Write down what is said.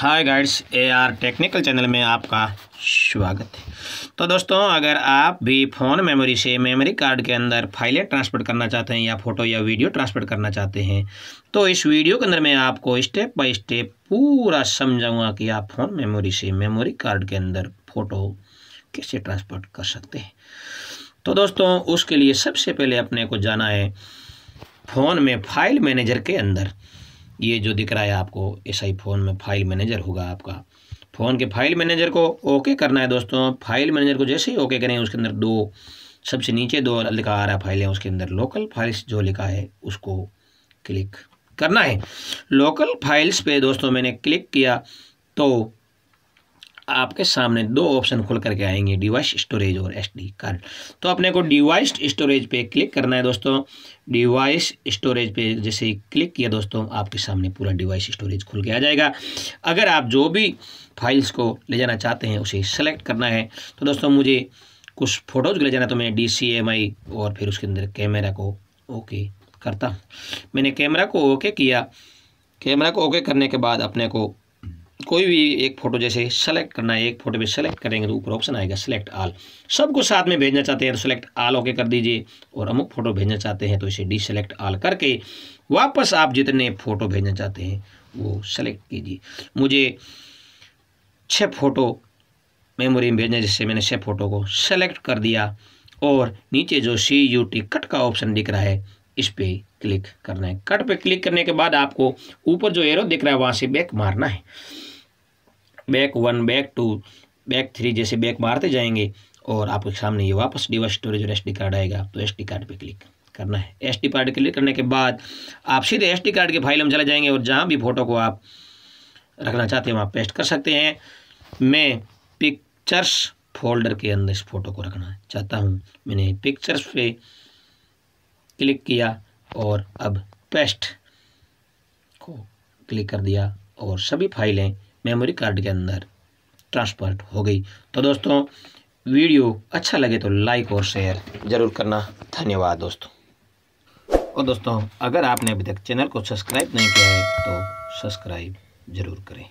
hi guys A R technical channel में आपका स्वागत है तो दोस्तों अगर आप भी फ़ोन मेमोरी से मेमोरी कार्ड के अंदर फाइलें ट्रांसफर करना चाहते हैं या फ़ोटो या वीडियो ट्रांसफर करना चाहते हैं तो इस वीडियो के अंदर मैं आपको स्टेप बाय स्टेप पूरा समझाऊंगा कि आप फ़ोन मेमोरी से मेमोरी कार्ड के अंदर फ़ोटो कैसे ट्रांसफर कर सकते हैं तो दोस्तों उसके लिए सबसे पहले अपने को जाना है फ़ोन में फाइल मैनेजर के अंदर ये जो दिख रहा है आपको ऐसा ही फ़ोन में फाइल मैनेजर होगा आपका फ़ोन के फाइल मैनेजर को ओके करना है दोस्तों फाइल मैनेजर को जैसे ही ओके करें उसके अंदर दो सबसे नीचे दो लिखा आ रहा फाइल है उसके अंदर लोकल फाइल्स जो लिखा है उसको क्लिक करना है लोकल फाइल्स पे दोस्तों मैंने क्लिक किया तो आपके सामने दो ऑप्शन खुल करके आएंगे डिवाइस स्टोरेज और एसडी कार्ड तो अपने को डिवाइस स्टोरेज पे क्लिक करना है दोस्तों डिवाइस स्टोरेज पे जैसे ही क्लिक किया दोस्तों आपके सामने पूरा डिवाइस स्टोरेज खुल के आ जाएगा अगर आप जो भी फाइल्स को ले जाना चाहते हैं उसे सेलेक्ट करना है तो दोस्तों मुझे कुछ फ़ोटोज़ ले जाना तो मैं डी और फिर उसके अंदर कैमरा को ओके करता हूँ मैंने कैमरा को ओके किया कैमरा को ओके करने के बाद अपने को कोई भी एक फ़ोटो जैसे सेलेक्ट करना है एक फ़ोटो पे सेलेक्ट करेंगे तो ऊपर ऑप्शन आएगा सेलेक्ट आल सबको साथ में भेजना चाहते हैं तो सेलेक्ट आल ओके कर दीजिए और अमुक फ़ोटो भेजना चाहते हैं तो इसे डी सेलेक्ट आल करके वापस आप जितने फ़ोटो भेजना चाहते हैं वो सेलेक्ट कीजिए मुझे छः फ़ोटो मेमोरी में भेजना जिससे मैंने छः फ़ोटो को सेलेक्ट कर दिया और नीचे जो सी यू टी कट का ऑप्शन दिख रहा है इस पर क्लिक करना है कट पे क्लिक करने के बाद आपको ऊपर जो एरो दिख रहा है वहाँ से बैक मारना है back one back two back three जैसे बैक मारते जाएंगे और आपके सामने ये वापस डिवाइस स्टोरेज और एस कार्ड आएगा तो एस कार्ड पर क्लिक करना है एस डी कार्ड क्लिक करने के बाद आप सीधे एस डी कार्ड के फाइल में चले जाएंगे और जहाँ भी फ़ोटो को आप रखना चाहते हैं वहाँ पेस्ट कर सकते हैं मैं पिक्चर्स फोल्डर के अंदर इस फोटो को रखना चाहता हूँ मैंने पिक्चर्स पे क्लिक किया और अब पेस्ट को क्लिक कर दिया और सभी फाइलें मेमोरी कार्ड के अंदर ट्रांसफर्ट हो गई तो दोस्तों वीडियो अच्छा लगे तो लाइक और शेयर ज़रूर करना धन्यवाद दोस्तों और दोस्तों अगर आपने अभी तक चैनल को सब्सक्राइब नहीं किया है तो सब्सक्राइब ज़रूर करें